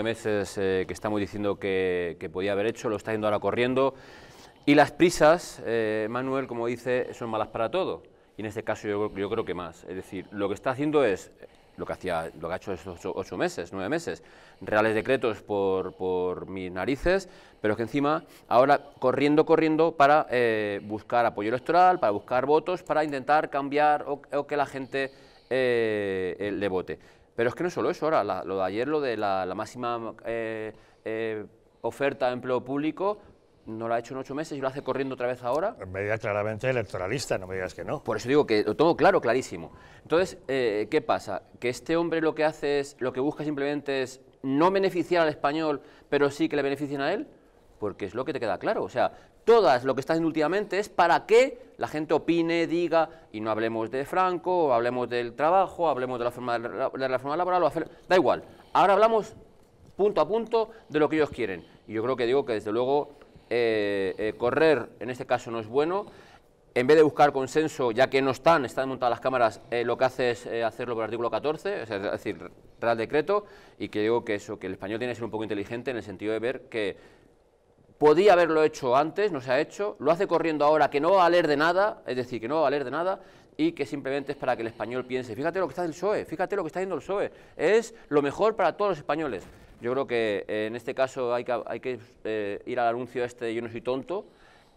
meses eh, que estamos diciendo que, podía haber hecho, lo está yendo ahora corriendo. Y las prisas, eh, Manuel, como dice, son malas para todo. Y en este caso yo, creo que más. Es decir, lo que está haciendo es lo que, hacía, lo que ha hecho estos ocho, meses, nueve meses, reales decretos por, por, mis narices, pero que encima ahora corriendo, corriendo para eh, buscar apoyo electoral, para buscar votos, para intentar cambiar o que la gente le vote. Pero es que no solo eso, ahora lo de ayer, lo de la, máxima eh, eh, oferta de empleo público, no lo ha hecho en ocho meses y lo hace corriendo otra vez ahora. En Medida claramente electoralista, no me digas que no. Por eso digo que lo tengo claro, clarísimo. Entonces, eh, ¿qué pasa? Que este hombre lo que hace es, lo que busca simplemente es no beneficiar al español, pero sí que le beneficien a él porque es lo que te queda claro. O sea, todas lo que estás haciendo últimamente es para que la gente opine, diga, y no hablemos de Franco, hablemos del trabajo, hablemos de la forma, de la forma laboral, o hacer, da igual. Ahora hablamos punto a punto de lo que ellos quieren. Y yo creo que digo que desde luego eh, eh, correr en este caso no es bueno. En vez de buscar consenso, ya que no están, están montadas las cámaras, eh, lo que hace es hacerlo por el artículo 14, es decir, Real Decreto, y que digo que eso, que el español tiene que ser un poco inteligente en el sentido de ver que podía haberlo hecho antes, no se ha hecho, lo hace corriendo ahora que no va a valer de nada, es decir, que no va a valer de nada, y que simplemente es para que el español piense, fíjate lo que está el PSOE, fíjate lo que está haciendo el PSOE, es lo mejor para todos los españoles. Yo creo que eh, en este caso hay que, eh, ir al anuncio este de yo no soy tonto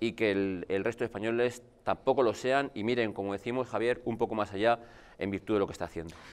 y que el, el, resto de españoles tampoco lo sean y miren, como decimos Javier, un poco más allá en virtud de lo que está haciendo.